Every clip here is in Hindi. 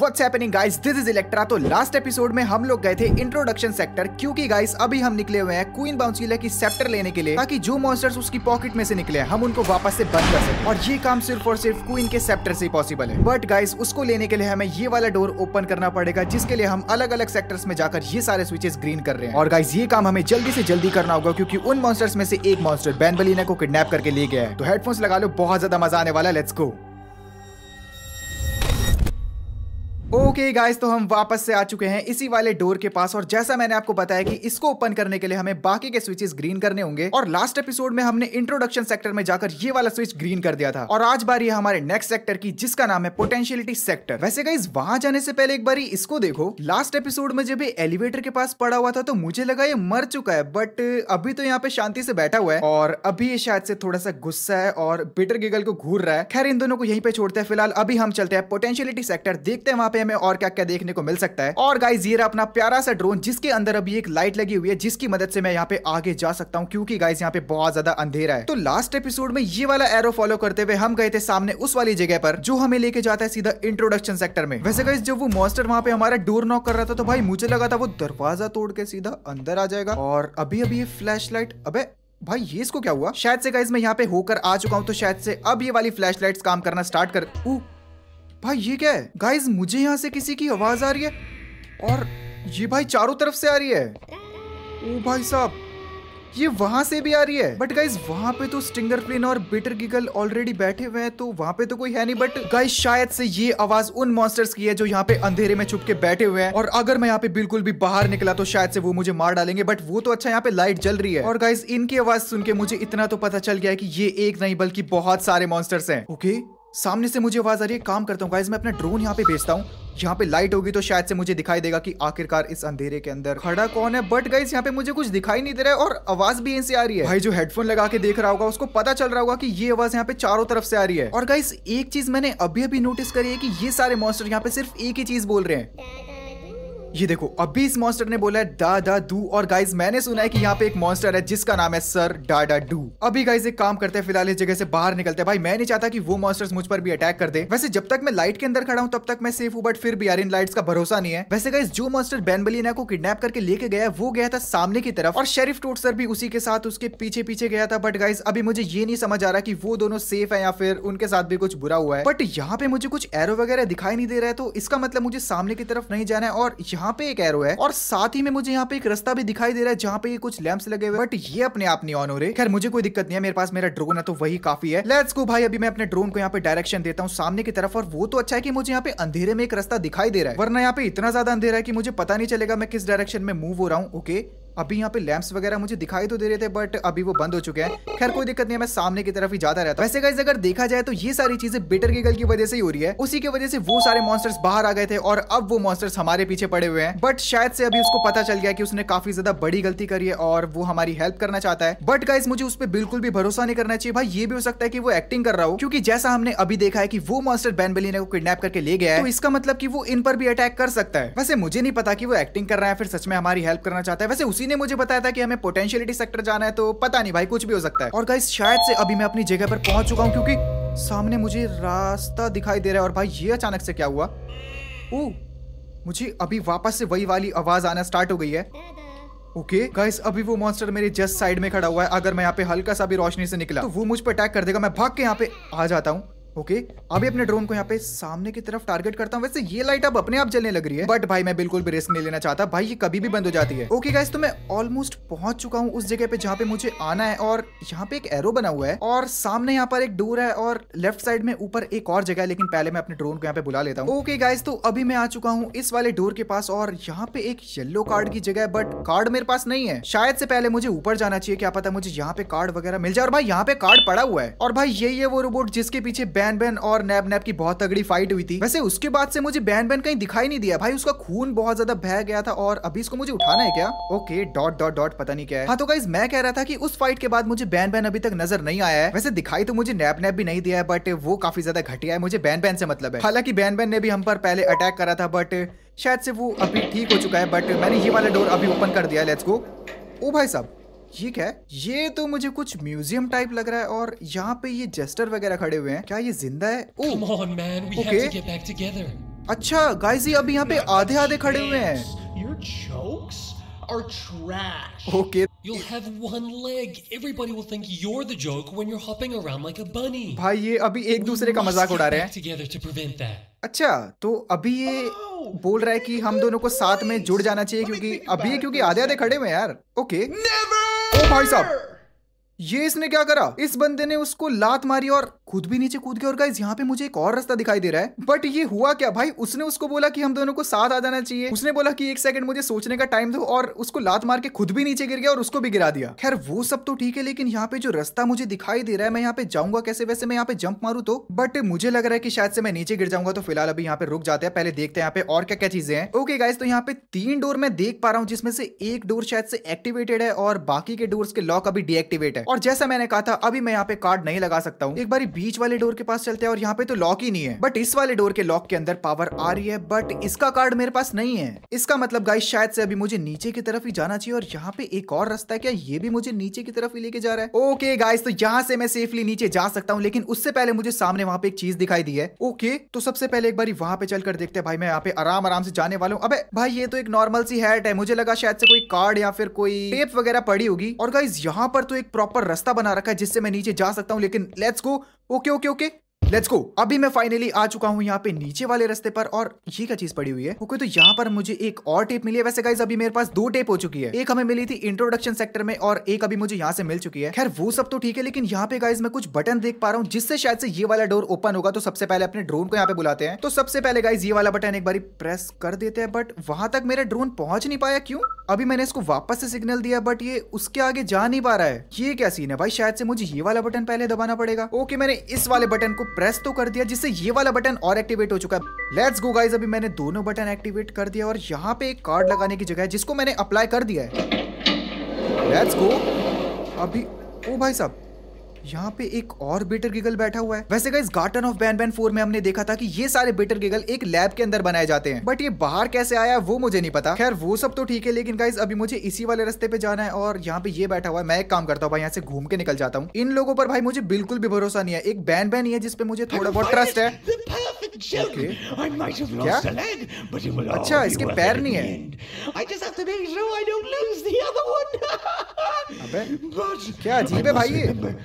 What's happening guys this is Electra तो लास्ट एपिसोड में हम लोग गए थे इंट्रोडक्शन सेक्टर क्योंकि गाइस अभी हम निकले हुए हैं क्वीन बाउंसिला की सेप्टर लेने के लिए ताकि जो मॉन्स्टर्स उसकी पॉकेट में से निकले हम उनको वापस से बंद कर सकें और ये काम सिर्फ और सिर्फ क्वीन के सेप्टर से पॉसिबल है बट गाइस उसको लेने के लिए हमें ये वाला डोर ओपन करना पड़ेगा जिसके लिए हम अलग अलग सेक्टर्स में जाकर ये सारे स्विचेस ग्रीन कर रहे हैं और गाइस ये काम हमें जल्दी से जल्दी करना होगा क्योंकि उन मॉन्स्टर्स में से एक मॉन्स्टर बैनबलीना को किडनेप करके ले गया है तो हेडफोन्स लगा लो बहुत ज्यादा मजा आने वाला let's go okay okay guys तो हम वापस से आ चुके हैं इसी वाले डोर के पास और जैसा मैंने आपको बताया कि इसको ओपन करने के लिए हमें बाकी के स्विचेस ग्रीन करने होंगे और लास्ट एपिसोड में हमने इंट्रोडक्शन सेक्टर में जाकर ये वाला स्विच ग्रीन कर दिया था और आज बारी है हमारे नेक्स्ट सेक्टर की जिसका नाम है पोटेंशियलिटी सेक्टर वैसे गाइज वहां जाने से पहले एक बारी इसको देखो लास्ट एपिसोड में जब एलिवेटर के पास पड़ा हुआ था तो मुझे लगा ये मर चुका है बट अभी तो यहाँ पे शांति से बैठा हुआ है और अभी ये शायद से थोड़ा सा गुस्सा है और बिटर गिगल को घूर रहा है खैर इन दोनों को यहीं पे छोड़ते हैं फिलहाल अभी हम चलते हैं पोटेंशियलिटी सेक्टर देखते हैं वहां पे हमें और क्या क्या देखने को मिल सकता है और गाइज ये अपना प्यारा सा ड्रोन जिसके अंदर अभी एक लाइट लगी हुई है जिसकी मदद से मैं यहाँ पे आगे जा सकता हूँ क्योंकि गाइज यहाँ पे बहुत ज्यादा अंधेरा है तो लास्ट एपिसोड में ये वाला एरो फॉलो करते हुए हम गए थे सामने उस वाली जगह पर जो हमें लेके जाता है सीधा इंट्रोडक्शन सेक्टर में वैसे गाइज जब वो मॉस्टर वहाँ पे हमारा डोर नॉक कर रहा था तो भाई मुझे लगा था वो दरवाजा तोड़ के सीधा अंदर आ जाएगा और अभी अभी ये फ्लैश लाइट अबे भाई ये इसको क्या हुआ शायद से गाइज मैं यहाँ पे होकर आ चुका हूँ तो शायद से अब ये वाली फ्लैश लाइट काम करना स्टार्ट कर उ, भाई ये क्या है गाइज मुझे यहाँ से किसी की आवाज आ रही है और ये भाई चारों तरफ से आ रही है ओ भाई साहब ये वहां से भी आ रही है बट गाइज वहां पे तो स्टिंगर प्लेन और बिटर गिगल ऑलरेडी बैठे हुए हैं तो वहां पे तो कोई है नहीं बट गाइज शायद से ये आवाज उन मॉन्स्टर्स की है जो यहाँ पे अंधेरे में छुप के बैठे हुए हैं और अगर मैं यहाँ पे बिल्कुल भी बाहर निकला तो शायद से वो मुझे मार डालेंगे बट वो तो अच्छा यहाँ पे लाइट जल रही है और गाइज इनकी आवाज सुन के मुझे इतना तो पता चल गया है की ये एक नहीं बल्कि बहुत सारे मॉन्स्टर्स है ओके okay? सामने से मुझे आवाज आ रही है काम करता हूँ गाइज मैं अपना ड्रोन यहाँ पे भेजता हूँ यहाँ पे लाइट होगी तो शायद से मुझे दिखाई देगा कि आखिरकार इस अंधेरे के अंदर खड़ा कौन है बट गाइज यहाँ पे मुझे कुछ दिखाई नहीं दे रहा है और आवाज भी यहीं से आ रही है भाई जो हेडफोन लगा के देख रहा होगा उसको पता चल रहा होगा कि ये आवाज यहाँ पे चारों तरफ से आ रही है और गाइज एक चीज मैंने अभी अभी नोटिस करी है कि ये सारे मॉन्स्टर यहाँ पे सिर्फ एक ही चीज बोल रहे हैं ये देखो अभी इस मॉन्स्टर ने बोला है दा दा डू और गाइज मैंने सुना है कि यहाँ पे एक मॉन्स्टर है जिसका नाम है सर डा डा डू अभी गाइज एक काम करते हैं फिलहाल इस जगह से बाहर निकलते हैं भाई मैं नहीं चाहता कि वो मॉन्स्टर्स मुझ पर भी अटैक कर दे वैसे जब तक मैं लाइट के अंदर खड़ा हूँ तब तक मैं सेफ हूँ बट फिर भी यार इन लाइट्स का भरोसा नहीं है वैसे गाइज जो मॉन्स्टर बैनबलिना को किडनेप करके लेके गया वो गया था सामने की तरफ और शेरिफ टोट सर भी उसी के साथ उसके पीछे पीछे गया था बट गाइज अभी मुझे ये नहीं समझ आ रहा की वो दोनों सेफ है या फिर उनके साथ भी कुछ बुरा हुआ है बट यहाँ पे मुझे कुछ एरो वगैरह दिखाई नहीं दे रहा है तो इसका मतलब मुझे सामने की तरफ नहीं जाना है और यहाँ पे एक एरो है और साथ ही में मुझे यहाँ पे एक रास्ता भी दिखाई दे रहा है जहाँ पे कुछ लैम्प लगे हुए बट ये अपने आप नहीं ऑन हो रहे खैर मुझे कोई दिक्कत नहीं है मेरे पास मेरा ड्रोन है तो वही काफी है लेट्स गो भाई अभी मैं अपने ड्रोन को यहाँ पे डायरेक्शन देता हूँ सामने की तरफ और वो तो अच्छा है की मुझे यहाँ पे अंधेरे में एक रास्ता दिखाई दे रहा है वरना यहाँ पे इतना ज्यादा अंधेरा है की मुझे पता नहीं चलेगा मैं किस डायरेक्शन में मूव हो रहा हूँ ओके अभी यहाँ पे लैंप्स वगैरह मुझे दिखाई तो दे रहे थे बट अभी वो बंद हो चुके हैं खैर कोई दिक्कत नहीं है मैं सामने की तरफ ही ज्यादा रहता वैसे गाइज अगर देखा जाए तो ये सारी चीजें बिटर की गल की वजह से ही हो रही है उसी की वजह से वो सारे मॉन्स्टर्स बाहर आ गए थे और अब वो मॉन्स्टर्स हमारे पीछे पड़े हुए हैं बट शायद से अभी उसको पता चल गया कि उसने काफी ज्यादा बड़ी गलती करी है और वो हमारी हेल्प करना चाहता है बट गाइज मुझे उस पर बिल्कुल भी भरोसा नहीं करना चाहिए भाई ये भी हो सकता है कि वो एक्टिंग कर रहा हो क्योंकि जैसा हमने अभी देखा है कि वो मॉन्स्टर बैन बेलिना को किडनेप करके ले गया है तो इसका मतलब की वो इन पर भी अटैक कर सकता है वैसे मुझे नहीं पता की वो एक्टिंग कर रहा है फिर सच में हमारी हेल्प करना चाहता है वैसे उसी उसी ने मुझे बताया था कि हमें पोटेंशियलिटी सेक्टर जाना है तो पता नहीं भाई कुछ भी हो सकता है और गाइस शायद से अभी मैं अपनी जगह पर पहुंच चुका हूँ क्योंकि सामने मुझे रास्ता दिखाई दे रहा है और भाई ये अचानक से क्या हुआ ओ मुझे अभी वापस से वही वाली आवाज आना स्टार्ट हो गई है ओके okay, गाइस अभी वो मॉन्स्टर मेरे जस्ट साइड में खड़ा हुआ है अगर मैं यहाँ पे हल्का सा भी रोशनी से निकला तो वो मुझ पर अटैक कर देगा मैं भाग के यहाँ पे आ जाता हूँ ओके okay, अभी अपने ड्रोन को यहाँ पे सामने की तरफ टारगेट करता हूँ वैसे ये लाइट अब अपने आप जलने लग रही है बट भाई मैं बिल्कुल भी रिस्क नहीं लेना चाहता भाई ये कभी भी बंद हो जाती है ओके okay गाइस तो मैं ऑलमोस्ट पहुंच चुका हूँ उस जगह पे जहाँ पे मुझे आना है और यहाँ पे एक एरो बना हुआ है और सामने यहाँ पर एक डोर है और लेफ्ट साइड में ऊपर एक और जगह है लेकिन पहले मैं अपने ड्रोन को यहाँ पे बुला लेता हूँ ओके गाइज तो अभी मैं आ चुका हूँ इस वाले डोर के पास और यहाँ पे एक येल्लो कार्ड की जगह है बट कार्ड मेरे पास नहीं है शायद से पहले मुझे ऊपर जाना चाहिए क्या पता मुझे यहाँ पे कार्ड वगैरह मिल जाए और भाई यहाँ पे कार्ड पड़ा हुआ है और भाई यही है वो रोबोट जिसके पीछे बैन बैन और नैब नैब की बहुत तगड़ी फाइट हुई थी वैसे उसके बाद से मुझे बैन बैन कहीं दिखाई नहीं दिया भाई उसका खून बहुत ज्यादा बह गया था और अभी इसको मुझे उठाना है क्या ओके डॉट डॉट डॉट पता नहीं क्या है हाँ तो गाइज मैं कह रहा था कि उस फाइट के बाद मुझे बैन बैन अभी तक नजर नहीं आया है वैसे दिखाई तो मुझे नैब नैब भी नहीं दिया है बट वो काफी ज्यादा घटिया है मुझे बैन बैन से मतलब है हालांकि बैन बैन ने भी हम पर पहले अटैक करा था बट शायद से वो अभी ठीक हो चुका है बट मैंने ये वाला डोर अभी ओपन कर दिया लेट्स गो ओ भाई साहब ये क्या है ये तो मुझे कुछ म्यूजियम टाइप लग रहा है और यहाँ पे ये जेस्टर वगैरह खड़े हुए हैं क्या ये जिंदा है ओके अच्छा गाइस ये अभी यहाँ पे आधे आधे खड़े हुए हैं You'll have one leg. Everybody will think you're the joke when you're hopping around like a bunny. भाई ये अभी एक दूसरे का मजाक उड़ा रहे हैं. Together to prevent that. अच्छा तो अभी ये oh, बोल रहा है कि हम दोनों को साथ में जुड़ जाना चाहिए क्योंकि अभी क्योंकि आधे आधे खड़े हुए यार. Okay. Never Oh, myself. ये इसने क्या करा इस बंदे ने उसको लात मारी और खुद भी नीचे कूद गया और गाइज यहाँ पे मुझे एक और रास्ता दिखाई दे रहा है बट ये हुआ क्या भाई उसने उसको बोला कि हम दोनों को साथ आ जाना चाहिए उसने बोला कि एक सेकंड मुझे सोचने का टाइम दो और उसको लात मार के खुद भी नीचे गिर गया और उसको भी गिरा दिया खैर वो सब तो ठीक है लेकिन यहाँ पे जो रास्ता मुझे दिखाई दे रहा है मैं यहाँ पे जाऊंगा कैसे वैसे मैं यहाँ पे जंप मारू तो बट मुझे लग रहा है की शायद से मैं नीचे गिर जाऊंगा तो फिलहाल अभी यहाँ पे रुक जाते हैं पहले देखते हैं यहाँ पे और क्या क्या चीजें हैं ओके गाइज तो यहाँ पे तीन डोर मैं देख पा रहा हूँ जिसमें से एक डोर शायद से एक्टिवेटेड है और बाकी के डोर के लॉक अभी डीएक्टिवेट है और जैसा मैंने कहा था अभी मैं यहाँ पे कार्ड नहीं लगा सकता हूँ एक बार बीच वाले डोर के पास चलते हैं और यहाँ पे तो लॉक ही नहीं है बट इस वाले डोर के लॉक के अंदर पावर आ रही है बट इसका कार्ड मेरे पास नहीं है इसका मतलब गाइस शायद से अभी मुझे नीचे की तरफ ही जाना चाहिए और यहाँ पे एक और रास्ता है क्या ये भी मुझे नीचे की तरफ ही लेके जा रहा है ओके गाइस तो यहाँ से मैं सेफली नीचे जा सकता हूँ लेकिन उससे पहले मुझे सामने वहाँ पे एक चीज दिखाई दी है ओके तो सबसे पहले एक बार वहाँ पे चलकर देखते हैं भाई मैं यहाँ पे आराम आराम से जाने वाला हूँ अब भाई ये तो एक नॉर्मल सी हैट है मुझे लगा शायद से कोई कार्ड या फिर कोई टेप वगैरह पड़ी होगी और गाइज यहाँ पर तो एक प्रॉपर रास्ता बना रखा है जिससे मैं नीचे जा सकता हूँ लेकिन let's go okay okay okay let's go अभी मैं फाइनली आ चुका हूँ यहाँ पे नीचे वाले रस्ते पर और ये क्या चीज पड़ी हुई है ओके तो यहाँ पर मुझे एक और टेप मिली है वैसे गाइज अभी मेरे पास दो टेप हो चुकी है एक हमें मिली थी इंट्रोडक्शन सेक्टर में और एक अभी मुझे यहाँ से मिल चुकी है खैर वो सब तो ठीक है लेकिन यहाँ पे गाइज मैं कुछ बटन देख पा रहा हूँ जिससे शायद से ये वाला डोर ओपन होगा तो सबसे पहले अपने ड्रोन को यहाँ पे बुलाते हैं तो सबसे पहले गाइज ये वाला बटन एक बार प्रेस कर देते हैं बट वहां तक मेरा ड्रोन पहुंच नहीं पाया क्यूँ अभी मैंने इसको वापस से सिग्नल दिया बट ये उसके आगे जा नहीं पा रहा है ये क्या सीन है भाई शायद से मुझे ये वाला बटन पहले दबाना पड़ेगा ओके मैंने इस वाले बटन को प्रेस तो कर दिया जिससे ये वाला बटन और एक्टिवेट हो चुका है लेट्स गो गाइज अभी मैंने दोनों बटन एक्टिवेट कर दिया और यहाँ पे एक कार्ड लगाने की जगह है जिसको मैंने अप्लाई कर दिया है लेट्स गो अभी ओ भाई साहब यहाँ पे एक और बेटर गिगल बैठा हुआ है वैसे इस Garten of Banban four में हमने देखा था कि ये सारे बेटर गिगल एक लैब के अंदर बनाए जाते हैं बट ये बाहर कैसे आया वो मुझे नहीं पता खैर वो सब तो ठीक है लेकिन गाइज अभी मुझे इसी वाले रस्ते पे जाना है और यहाँ पे ये बैठा हुआ है मैं एक काम करता हूँ भाई यहाँ से घूम के निकल जाता हूँ इन लोगों पर भाई मुझे बिल्कुल भी भरोसा नहीं है एक बैन बैन ही है जिसपे मुझे थोड़ा बहुत ट्रस्ट है क्या अच्छा इसके पैर नहीं है अबे क्या अजीब है भाई ये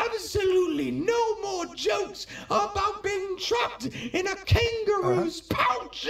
Absolutely no more jokes about being trapped in a kangaroo's uh-huh. pouch.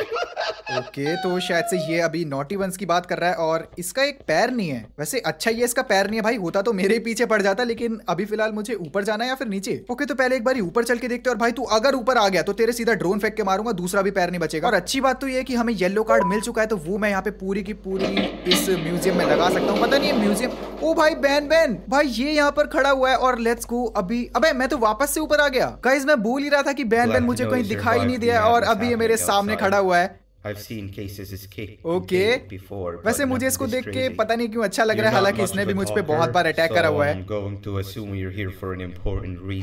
Okay तो शायद से ये अभी नॉटी वंस की बात कर रहा है और इसका एक पैर नहीं है वैसे अच्छा ये इसका पैर नहीं है भाई होता तो मेरे पीछे पड़ जाता लेकिन अभी फिलहाल मुझे ऊपर जाना है या फिर नीचे ओके तो पहले एक बार ऊपर चल के देखते और भाई तू अगर ऊपर आ गया तो तेरे सीधा ड्रोन फेंक के मारूंगा दूसरा भी पैर नहीं बचेगा और अच्छी बात तो ये है कि हमें येलो कार्ड मिल चुका है तो वो मैं यहाँ पे पूरी की पूरी इस म्यूजियम में लगा सकता हूँ पता नहीं म्यूजियम ओ भाई बैन बैन भाई ये यहाँ पर खड़ा हुआ है और लेट्स गो अभी अबे मैं तो वापस से ऊपर आ गया गाइज मैं भूल ही रहा था कि बैन बैन मुझे कहीं दिखाई नहीं दिया और अभी ये मेरे सामने खड़ा हुआ है I've seen cases okay okay. before, वैसे मुझे इसको देख के पता नहीं क्यों अच्छा लग रहा है हालांकि इसने भी मुझ पे बहुत बार अटैक करा हुआ है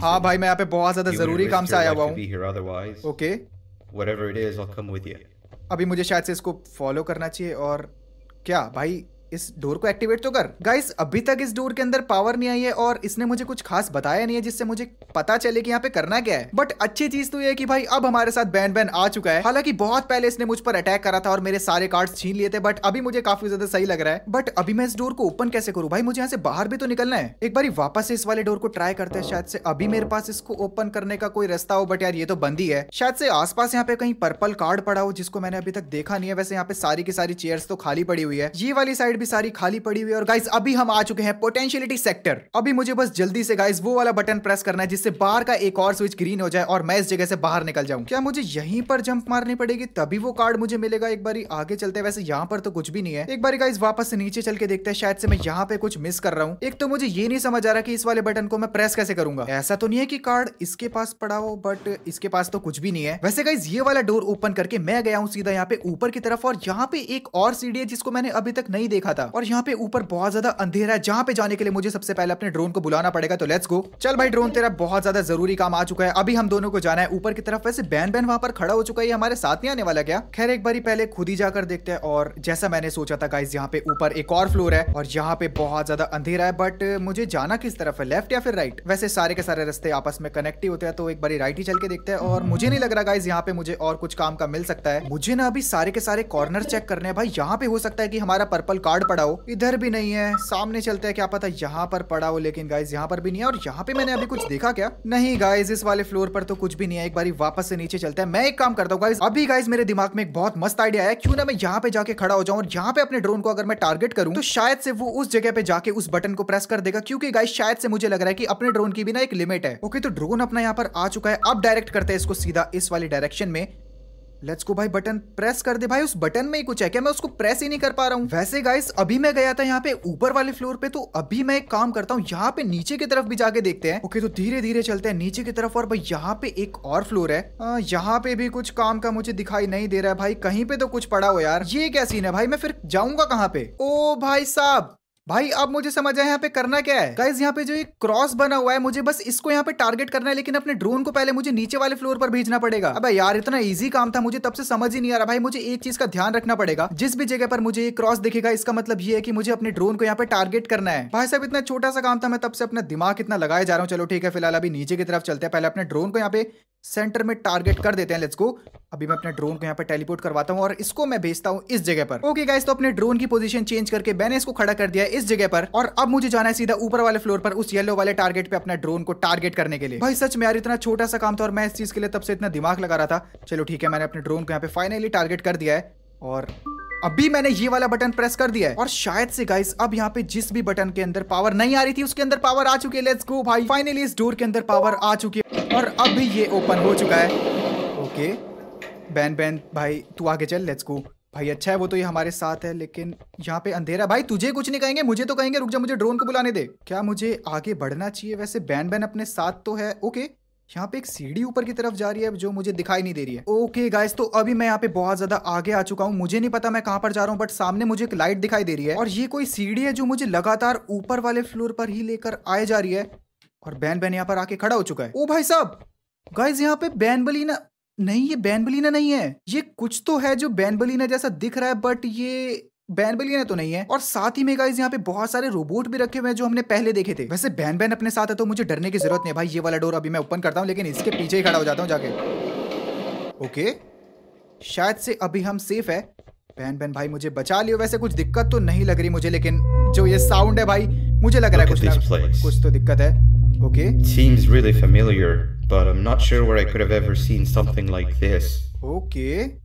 हाँ भाई मैं यहाँ पे बहुत ज्यादा जरूरी काम से आया हुआ हूँ ओके अभी मुझे शायद से इसको फॉलो करना चाहिए और क्या भाई इस डोर को एक्टिवेट तो कर गाइस अभी तक इस डोर के अंदर पावर नहीं आई है और इसने मुझे कुछ खास बताया नहीं है जिससे मुझे पता चले कि यहाँ पे करना क्या है बट अच्छी चीज तो ये कि भाई अब हमारे साथ बैन बैन आ चुका है हालांकि बहुत पहले इसने मुझ पर अटैक करा था और मेरे सारे कार्ड छीन लिए थे बट अभी मुझे काफी ज्यादा सही लग रहा है बट अभी मैं इस डोर को ओपन कैसे करूँ भाई मुझे यहाँ से बाहर भी तो निकलना है एक बार वापस इस वाले डोर को ट्राई करते हैं शायद से अभी मेरे हाँ। पास इसको ओपन करने का कोई रास्ता हो बट यार ये तो बंद ही है शायद से आस यहाँ पे कहीं पर्पल कार्ड पड़ा हो जिसको मैंने अभी तक देखा नहीं है वैसे यहाँ पे सारी की सारी चेयर तो खाली पड़ी हुई है ये वाली साइड भी सारी खाली पड़ी हुई है और गाइज अभी हम आ चुके हैं पोटेंशियलिटी सेक्टर अभी मुझे बस जल्दी से गाइज वो वाला बटन प्रेस करना है जिससे बाहर का एक और स्विच ग्रीन हो जाए और मैं इस जगह से बाहर निकल जाऊं क्या मुझे यहीं पर जंप मारनी पड़ेगी तभी वो कार्ड मुझे मिलेगा एक बार आगे चलते वैसे यहाँ पर तो कुछ भी नहीं है एक बार गाइस वापस नीचे चल के देखते हैं शायद से मैं यहाँ पे कुछ मिस कर रहा हूँ एक तो मुझे ये नहीं समझ आ रहा की इस वाले बटन को मैं प्रेस कैसे करूंगा ऐसा तो नहीं है की कार्ड इसके पास पड़ा हो बट इसके पास तो कुछ भी नहीं है वैसे गाइज ये वाला डोर ओपन करके मैं गया हूँ सीधा यहाँ पे ऊपर की तरफ और यहाँ पे एक और सीढ़ी है जिसको मैंने अभी तक नहीं देखा देखा था और यहाँ पे ऊपर बहुत ज्यादा अंधेरा है जहाँ पे जाने के लिए मुझे सबसे पहले अपने ड्रोन को बुलाना पड़ेगा तो लेट्स गो चल भाई ड्रोन तेरा बहुत ज्यादा जरूरी काम आ चुका है अभी हम दोनों को जाना है ऊपर की तरफ वैसे बैन बैन वहाँ पर खड़ा हो चुका है हमारे साथ नहीं आने वाला क्या खैर एक बार पहले खुद ही जाकर देखते हैं और जैसा मैंने सोचा था गाइज यहाँ पे ऊपर एक और फ्लोर है और यहाँ पे बहुत ज्यादा अंधेरा है बट मुझे जाना किस तरफ है लेफ्ट या फिर राइट वैसे सारे के सारे रस्ते आपस में कनेक्ट ही होते हैं तो एक बार राइट ही चल के देखते हैं और मुझे नहीं लग रहा गाइज यहाँ पे मुझे और कुछ काम का मिल सकता है मुझे ना अभी सारे के सारे कॉर्नर चेक करने भाई यहाँ पे हो सकता है की हमारा पर्पल कार्ड कार्ड पड़ा हो इधर भी नहीं है सामने चलते हैं क्या पता यहाँ पर पड़ा हो लेकिन गाइज यहाँ पर भी नहीं है और यहाँ पे मैंने अभी कुछ देखा क्या नहीं गाइज इस वाले फ्लोर पर तो कुछ भी नहीं है एक बार वापस से नीचे चलते हैं मैं एक काम करता हूँ गाइज अभी गाइज मेरे दिमाग में एक बहुत मस्त आइडिया है क्यों ना मैं यहाँ पे जाके खड़ा हो जाऊँ और यहाँ पे अपने ड्रोन को अगर मैं टारगेट करूँ तो शायद से वो उस जगह पे जाके उस बटन को प्रेस कर देगा क्योंकि गाइज शायद से मुझे लग रहा है की अपने ड्रोन की भी ना एक लिमिट है ओके तो ड्रोन अपना यहाँ पर आ चुका है अब डायरेक्ट करते हैं इसको सीधा इस वाले डायरेक्शन में लेट्स गो भाई बटन प्रेस कर दे भाई उस बटन में ही कुछ है क्या मैं उसको प्रेस ही नहीं कर पा रहा हूँ वैसे गाइस अभी मैं गया था यहाँ पे ऊपर वाले फ्लोर पे तो अभी मैं एक काम करता हूँ यहाँ पे नीचे की तरफ भी जाके देखते हैं ओके तो धीरे धीरे चलते हैं नीचे की तरफ और भाई यहाँ पे एक और फ्लोर है यहाँ पे भी कुछ काम का मुझे दिखाई नहीं दे रहा है भाई कहीं पे तो कुछ पड़ा हो यार ये क्या सीन है भाई मैं फिर जाऊंगा कहाँ पे ओ भाई साहब भाई अब मुझे समझ आया यहाँ पे करना क्या है गाइज यहाँ पे जो एक क्रॉस बना हुआ है मुझे बस इसको यहाँ पे टारगेट करना है लेकिन अपने ड्रोन को पहले मुझे नीचे वाले फ्लोर पर भेजना पड़ेगा अबे यार इतना इजी काम था मुझे तब से समझ ही नहीं आ रहा भाई मुझे एक चीज का ध्यान रखना पड़ेगा जिस भी जगह पर मुझे क्रॉस दिखेगा इसका मतलब ये है कि मुझे अपने ड्रोन को यहाँ पे टारगेट करना है भाई साहब इतना छोटा सा काम था मैं तब से अपना दिमाग इतना लगाया जा रहा हूँ चलो ठीक है फिलहाल अभी नीचे की तरफ चलते हैं पहले अपने ड्रोन को यहाँ पे सेंटर में टारगेट कर देते हैं लेट्स को अभी मैं अपने ड्रोन को यहाँ पे टेलीपोर्ट करवाता हूँ और इसको मैं भेजता हूँ इस जगह पर ओके गाइस तो अपने ड्रोन की पोजीशन चेंज करके मैंने इसको खड़ा कर दिया इस जगह पर और अब मुझे जाना है सीधा ऊपर वाले फ्लोर पर उस येलो वाले टारगेट पे अपने ड्रोन को टारगेट करने के लिए भाई सच में यार इतना छोटा सा काम था और मैं इस चीज के लिए तब से इतना दिमाग लगा रहा था चलो ठीक है मैंने अपने ड्रोन को यहाँ पे फाइनली टारगेट कर दिया है और अभी मैंने ये वाला बटन प्रेस कर दिया है और शायद से गाइस अब यहाँ पे जिस भी बटन के अंदर पावर नहीं आ रही थी उसके अंदर पावर आ चुकी है लेट्स गो भाई फाइनली इस डोर के अंदर पावर आ चुकी है और अब भी ये ओपन हो चुका है ओके बैन बैन भाई तू आगे चल लेट्स गो भाई अच्छा है वो तो ये हमारे साथ है लेकिन यहाँ पे अंधेरा भाई तुझे कुछ नहीं कहेंगे मुझे तो कहेंगे रुक जा मुझे ड्रोन को बुलाने दे क्या मुझे आगे बढ़ना चाहिए वैसे बैन बैन अपने साथ तो है ओके यहाँ पे एक सीढ़ी ऊपर की तरफ जा रही है जो मुझे दिखाई नहीं दे रही है ओके गाइस तो अभी मैं यहाँ पे बहुत ज्यादा आगे आ चुका हूँ मुझे नहीं पता मैं कहाँ पर जा रहा हूँ बट सामने मुझे एक लाइट दिखाई दे रही है और ये कोई सीढ़ी है जो मुझे लगातार ऊपर वाले फ्लोर पर ही लेकर आए जा रही है और बैन बैन यहाँ पर आके खड़ा हो चुका है ओ भाई साहब गाइज यहाँ पे बैन बलीना नहीं ये बैन बलीना नहीं है ये कुछ तो है जो बैन बलीना जैसा दिख रहा है बट ये बैन बलियन तो नहीं है और साथ ही में गाइज यहाँ पे बहुत सारे रोबोट भी रखे हुए हैं जो हमने पहले देखे थे वैसे बैन बैन अपने साथ है तो मुझे डरने की जरूरत नहीं भाई ये वाला डोर अभी मैं ओपन करता हूँ लेकिन इसके पीछे ही खड़ा हो जाता हूँ जाके ओके शायद से अभी हम सेफ है बैन बैन भाई मुझे बचा लियो वैसे कुछ दिक्कत तो नहीं लग रही मुझे लेकिन जो ये साउंड है भाई मुझे लग रहा है कुछ कुछ तो दिक्कत है Okay. Seems really familiar, but I'm not sure where I could have ever seen something like this. Okay.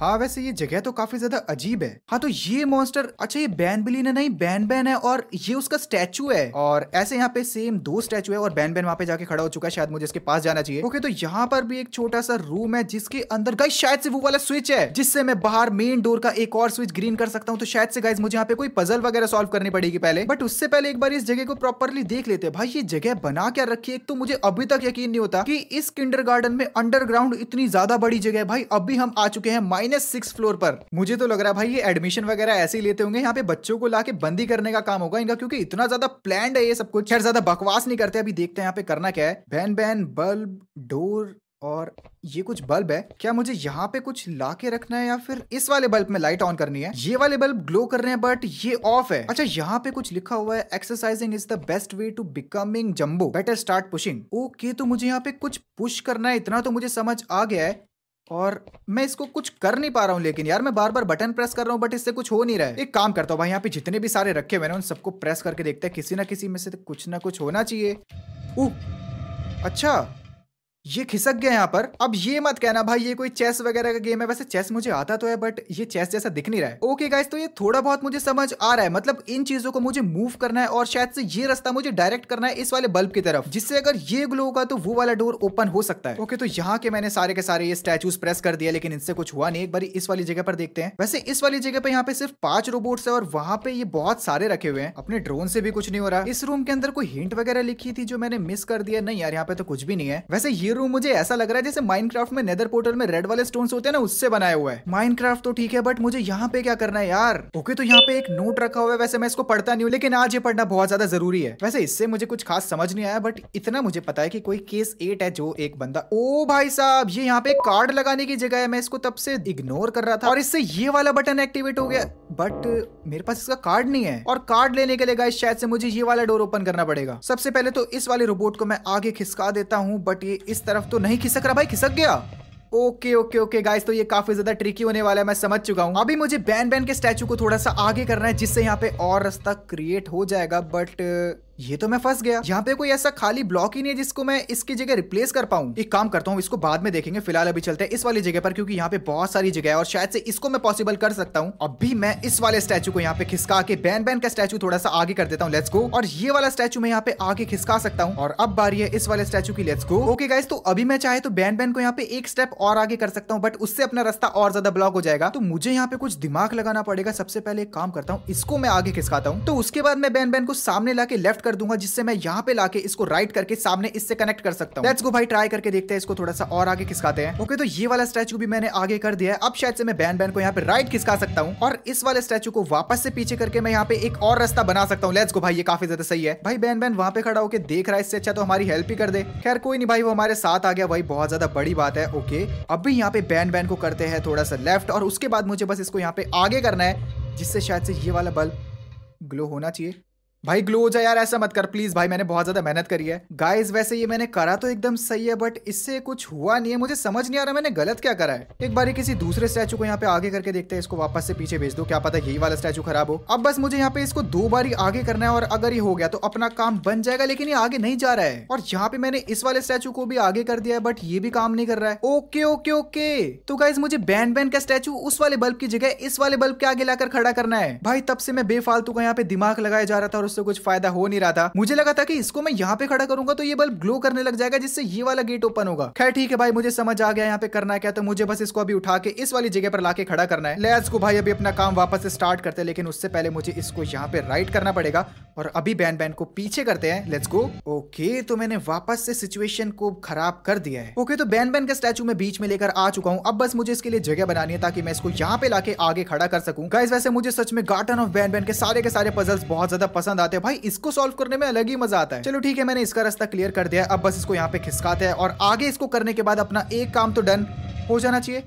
हाँ वैसे ये जगह तो काफी ज्यादा अजीब है हाँ तो ये मॉन्स्टर अच्छा ये बैन बिलीन है नहीं बैन बैन है और ये उसका स्टैचू है और ऐसे यहाँ पे सेम दो स्टैचू है और बैन बैन वहाँ पे जाके खड़ा हो चुका है शायद मुझे इसके पास जाना चाहिए ओके तो यहाँ पर भी एक छोटा सा रूम है जिसके अंदर गाइस शायद से वो वाला स्विच है जिससे मैं बाहर मेन डोर का एक और स्विच ग्रीन कर सकता हूँ तो शायद से गाइज मुझे यहाँ पे कोई पजल वगैरह सोल्व करनी पड़ेगी पहले बट उससे पहले एक बार इस जगह को प्रॉपरली देख लेते हैं भाई ये जगह बना क्या रखी है तो मुझे अभी तक यकीन नहीं होता की इस किंडर गार्डन में अंडरग्राउंड इतनी ज्यादा बड़ी जगह है भाई अभी हम आ चुके हैं माइनस सिक्स फ्लोर पर मुझे तो लग रहा है भाई ये एडमिशन वगैरह ऐसे ही लेते होंगे यहाँ पे बच्चों को लाके बंदी करने का काम होगा इनका क्योंकि इतना ज्यादा प्लान है ये सब कुछ खैर ज्यादा बकवास नहीं करते अभी देखते हैं यहाँ पे करना क्या है बैन बैन बल्ब डोर और ये कुछ बल्ब है क्या मुझे यहाँ पे कुछ ला के रखना है या फिर इस वाले बल्ब में लाइट ऑन करनी है ये वाले बल्ब ग्लो कर रहे हैं बट ये ऑफ है अच्छा यहाँ पे कुछ लिखा हुआ है exercising is the best way to becoming jumbo better start pushing okay तो मुझे यहाँ पे कुछ पुश करना है इतना तो मुझे समझ आ गया है और मैं इसको कुछ कर नहीं पा रहा हूँ लेकिन यार मैं बार बार बटन प्रेस कर रहा हूँ बट इससे कुछ हो नहीं रहा है एक काम करता हूँ भाई यहाँ पे जितने भी सारे रखे हुए ना उन सबको प्रेस करके देखते हैं किसी ना किसी में से तो कुछ ना कुछ होना चाहिए ओह अच्छा ये खिसक गया यहाँ पर अब ये मत कहना भाई ये कोई चेस वगैरह का गेम है वैसे चेस मुझे आता तो है बट ये चेस जैसा दिख नहीं रहा है ओके गाइस तो ये थोड़ा बहुत मुझे समझ आ रहा है मतलब इन चीजों को मुझे मूव करना है और शायद से ये रास्ता मुझे डायरेक्ट करना है इस वाले बल्ब की तरफ जिससे अगर ये ग्लो होगा तो वो वाला डोर ओपन हो सकता है ओके तो यहाँ के मैंने सारे के सारे ये स्टैचूज प्रेस कर दिया लेकिन इनसे कुछ हुआ नहीं एक बार इस वाली जगह पर देखते हैं वैसे इस वाली जगह पर यहाँ पे सिर्फ पांच रोबोट है और वहाँ पे ये बहुत सारे रखे हुए हैं अपने ड्रोन से भी कुछ नहीं हो रहा इस रूम के अंदर कोई हिंट वगैरह लिखी थी जो मैंने मिस कर दिया नहीं यार यहाँ पे तो कुछ भी नहीं है वैसे ये रूम मुझे ऐसा लग रहा है जैसे माइनक्राफ्ट में नेदर पोर्टल में रेड वाले स्टोन होते हैं ना उससे बनाया हुआ है माइनक्राफ्ट तो ठीक है बट मुझे यहाँ पे क्या करना है यार ओके तो यहाँ पे एक नोट रखा हुआ है वैसे मैं इसको पढ़ता नहीं हूँ लेकिन आज ये पढ़ना बहुत ज्यादा जरूरी है वैसे इससे मुझे कुछ खास समझ नहीं आया बट इतना मुझे पता है की कोई केस एट है जो एक बंदा ओ भाई साहब ये यहाँ पे कार्ड लगाने की जगह है मैं इसको तब से इग्नोर कर रहा था और इससे ये वाला बटन एक्टिवेट हो गया बट मेरे पास इसका कार्ड नहीं है और कार्ड लेने के लिए गाइस शायद से मुझे ये वाला डोर ओपन करना पड़ेगा सबसे पहले तो इस वाले रोबोट को मैं आगे खिसका देता हूँ बट ये इस तरफ तो नहीं खिसक रहा भाई खिसक गया ओके ओके ओके गाइस तो ये काफी ज्यादा ट्रिकी होने वाला है मैं समझ चुका हूँ अभी मुझे बैन बैन के स्टैचू को थोड़ा सा आगे करना है जिससे यहाँ पे और रास्ता क्रिएट हो जाएगा बट ये तो मैं फंस गया यहाँ पे कोई ऐसा खाली ब्लॉक ही नहीं है जिसको मैं इसकी जगह रिप्लेस कर पाऊँ एक काम करता हूँ इसको बाद में देखेंगे फिलहाल अभी चलते हैं इस वाली जगह पर क्योंकि यहाँ पे बहुत सारी जगह है और शायद से इसको मैं पॉसिबल कर सकता हूँ अभी मैं इस वाले स्टैचू को यहाँ पे खिसका के बैन बैन का स्टैचू थोड़ा सा आगे कर देता हूँ लेट्स गो और ये वाला स्टैचू मैं यहाँ पे आगे खिसका सकता हूँ और अब बारी है इस वाले स्टैचू की लेट्स गो ओके गाइस तो अभी मैं चाहे तो बैन बैन को यहाँ पे एक स्टेप और आगे कर सकता हूँ बट उससे अपना रास्ता और ज्यादा ब्लॉक हो जाएगा तो मुझे यहाँ पे कुछ दिमाग लगाना पड़ेगा सबसे पहले एक काम करता हूँ इसको मैं आगे खिसकाता हूँ तो उसके बाद मैं बैन बैन को सामने ला के लेफ्ट कर दूंगा जिससे मैं यहाँ पे लाके इसको राइट करके सामने इससे कनेक्ट कर सकता हूँ लेट्स गो भाई ट्राई करके देखते हैं इसको थोड़ा सा और आगे खिसकाते हैं ओके तो ये वाला स्टैचू भी मैंने आगे कर दिया है अब शायद से मैं बैन बैन को यहाँ पे राइट खिसका सकता हूँ और इस वाले स्टैचू को वापस से पीछे करके मैं यहाँ पे एक और रास्ता बना सकता हूँ लेट्स गो भाई ये काफी ज्यादा सही है भाई बैन बैन वहाँ पे खड़ा होकर देख रहा है इससे अच्छा तो हमारी हेल्प ही कर दे खैर कोई नहीं भाई वो हमारे साथ आ गया भाई बहुत ज्यादा बड़ी बात है ओके अब भी यहाँ पे बैन बैन को करते हैं थोड़ा सा लेफ्ट और उसके बाद मुझे बस इसको यहाँ पे आगे करना है जिससे शायद से ये वाला बल्ब ग्लो होना चाहिए भाई ग्लो हो जाए यार ऐसा मत कर प्लीज भाई मैंने बहुत ज्यादा मेहनत करी है गाइस वैसे ये मैंने करा तो एकदम सही है बट इससे कुछ हुआ नहीं है मुझे समझ नहीं आ रहा मैंने गलत क्या करा है एक बार किसी दूसरे स्टैचू को यहाँ पे आगे करके देखते हैं इसको वापस से पीछे भेज दो क्या पता यही वाला स्टैचू खराब हो अब बस मुझे यहाँ पे इसको दो बार आगे करना है और अगर ये हो गया तो अपना काम बन जाएगा लेकिन ये आगे नहीं जा रहा है और यहाँ पे मैंने इस वाले स्टैचू को भी आगे कर दिया है बट ये भी काम नहीं कर रहा है ओके ओके ओके तो गाइज मुझे बैंड बैंड का स्टैचू उस वाले बल्ब की जगह इस वाले बल्ब के आगे लाकर खड़ा करना है भाई तब से मैं बेफालतू का यहाँ पे दिमाग लगाया जा रहा था और उससे कुछ फायदा हो नहीं रहा था मुझे लगा था कि इसको मैं यहाँ पे खड़ा करूंगा तो ये बल्ब ग्लो करने लग जाएगा जिससे ये वाला गेट ओपन होगा खैर ठीक है भाई मुझे समझ आ गया यहाँ पे करना क्या तो मुझे बस इसको अभी उठा के इस वाली जगह पर लाके खड़ा करना है लेज को भाई अभी अपना काम वापस स्टार्ट करते हैं लेकिन उससे पहले मुझे इसको यहाँ पे राइट करना पड़ेगा और अभी बैन बैन को पीछे करते हैं लेट्स गो ओके तो मैंने वापस से सिचुएशन को खराब कर दिया है ओके तो बैन बैन का स्टैचू मैं बीच में लेकर आ चुका हूँ अब बस मुझे इसके लिए जगह बनानी है ताकि मैं इसको यहाँ पे लाके आगे खड़ा कर सकूँ गाइस वैसे मुझे सच में गार्डन ऑफ बैन बैन के सारे के सारे पजल्स बहुत ज्यादा पसंद आते हैं भाई इसको सोल्व करने में अलग ही मजा आता है चलो ठीक है मैंने इसका रास्ता क्लियर कर दिया अब बस इसको यहाँ पे खिसकाते हैं और आगे इसको करने के बाद अपना एक काम तो डन हो जाना चाहिए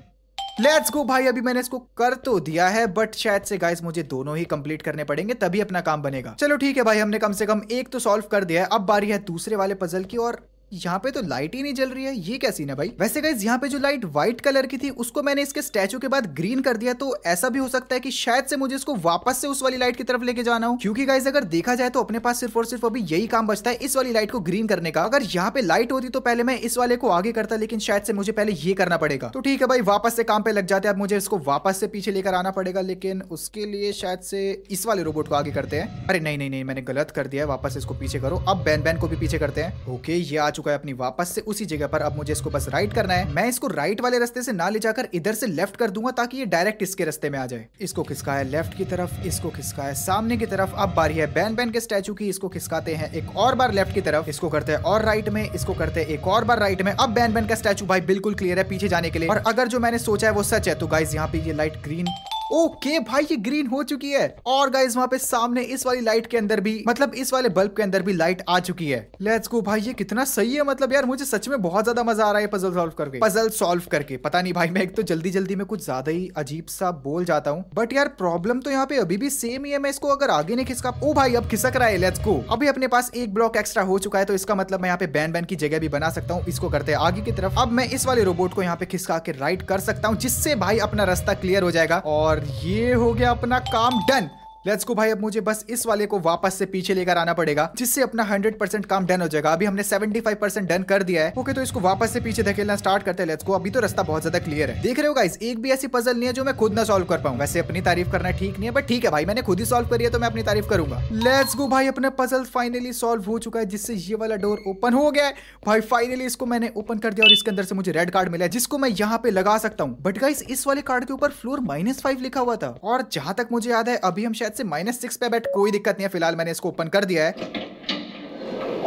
लेट्स गो भाई अभी मैंने इसको कर तो दिया है बट शायद से गाइस मुझे दोनों ही कंप्लीट करने पड़ेंगे तभी अपना काम बनेगा चलो ठीक है भाई हमने कम से कम एक तो सॉल्व कर दिया है अब बारी है दूसरे वाले पजल की और यहाँ पे तो लाइट ही नहीं जल रही है ये क्या सीन है भाई वैसे गाइज यहाँ पे जो लाइट व्हाइट कलर की थी उसको मैंने इसके स्टैचू के बाद ग्रीन कर दिया तो ऐसा भी हो सकता है कि शायद से मुझे इसको वापस से उस वाली लाइट की तरफ लेके जाना हो क्योंकि गाइज अगर देखा जाए तो अपने पास सिर्फ और सिर्फ अभी यही काम बचता है इस वाली लाइट को ग्रीन करने का अगर यहाँ पे लाइट होती तो पहले मैं इस वाले को आगे करता लेकिन शायद से मुझे पहले ये करना पड़ेगा तो ठीक है भाई वापस से काम पे लग जाते अब मुझे इसको वापस से पीछे लेकर आना पड़ेगा लेकिन उसके लिए शायद से इस वाले रोबोट को आगे करते हैं अरे नहीं नहीं नहीं मैंने गलत कर दिया वापस इसको पीछे करो अब बैन बैन को भी पीछे करते हैं ओके ये आज चुका है अपनी वापस से उसी जगह पर अब मुझे इसको बस राइट करना है मैं इसको राइट वाले रस्ते से ना ले जाकर इधर से लेफ्ट कर दूंगा ताकि ये डायरेक्ट इसके रस्ते में आ जाए इसको खिसकाया लेफ्ट की तरफ इसको खिसकाया सामने की तरफ अब बारी है बैन बैन के स्टैचू की इसको खिसकाते हैं एक और बार लेफ्ट की तरफ इसको करते हैं और राइट में इसको करते हैं एक और बार राइट में अब बैन बैन का स्टैचू भाई बिल्कुल क्लियर है पीछे जाने के लिए और अगर जो मैंने सोचा है वो सच है तो गाइज यहाँ पे ये लाइट ग्रीन ओके भाई ये ग्रीन हो चुकी है और गाइज वहाँ पे सामने इस वाली लाइट के अंदर भी मतलब इस वाले बल्ब के अंदर भी लाइट आ चुकी है लेट्स गो भाई ये कितना सही है मतलब यार मुझे सच में बहुत ज्यादा मजा आ रहा है पजल सॉल्व करके पजल सॉल्व करके पता नहीं भाई मैं एक तो जल्दी जल्दी में कुछ ज्यादा ही अजीब सा बोल जाता हूँ बट यार प्रॉब्लम तो यहाँ पे अभी भी सेम ही है मैं इसको अगर आगे नहीं खिसका ओ भाई अब खिसक रहा है लेट्स गो अभी अपने पास एक ब्लॉक एक्स्ट्रा हो चुका है तो इसका मतलब मैं यहाँ पे बैन बैन की जगह भी बना सकता हूँ इसको करते हैं आगे की तरफ अब मैं इस वाले रोबोट को यहाँ पे खिसका के राइट कर सकता हूँ जिससे भाई अपना रास्ता क्लियर हो जाएगा और और ये हो गया अपना काम डन लेट्स को भाई अब मुझे बस इस वाले को वापस से पीछे लेकर आना पड़ेगा जिससे अपना 100% काम डन हो जाएगा अभी हमने 75% डन कर दिया है ओके तो इसको वापस से पीछे धकेलना स्टार्ट करते हैं लेट्स को अभी तो रास्ता बहुत ज्यादा क्लियर है देख रहे हो गाइस एक भी ऐसी पजल नहीं है जो मैं खुद ना सॉल्व कर पाऊँ वैसे अपनी तारीफ करना ठीक नहीं है बट ठीक है भाई मैंने खुद ही सॉल्व करी है तो मैं अपनी तारीफ करूंगा लेट्स गो भाई अपना पजल फाइनली सॉल्व हो चुका है जिससे ये वाला डोर ओपन हो गया है भाई फाइनली इसको मैंने ओपन कर दिया और इसके अंदर से मुझे रेड कार्ड मिला है जिसको मैं यहाँ पे लगा सकता हूँ बट गाइस इस वाले कार्ड के ऊपर फ्लोर माइनस लिखा हुआ था और जहां तक मुझे याद है अभी हम शायद शायद से माइनस सिक्स पे बैठ कोई दिक्कत नहीं है फिलहाल मैंने इसको ओपन कर दिया है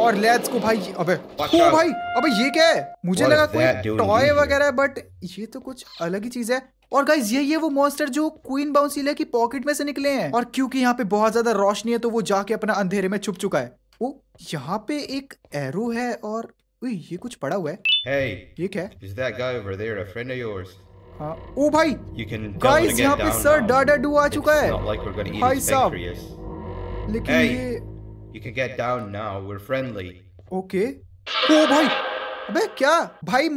और लेट्स को भाई अबे ओ भाई अबे ये क्या है मुझे लगा कोई टॉय वगैरह बट ये तो कुछ अलग ही चीज है और गाइज ये ये वो मॉन्स्टर जो क्वीन बाउंसिले की पॉकेट में से निकले हैं और क्योंकि यहाँ पे बहुत ज्यादा रोशनी है तो वो जाके अपना अंधेरे में छुप चुका है वो यहाँ पे एक एरो है और ये कुछ पड़ा हुआ है hey, ये क्या है? हाँ। ओ भाई गाइस यहाँ पे सर डाडा डू आ चुका है भाई साहब लेकिन ये You can get down now. We're friendly. Okay. ओ भाई अबे क्या भाई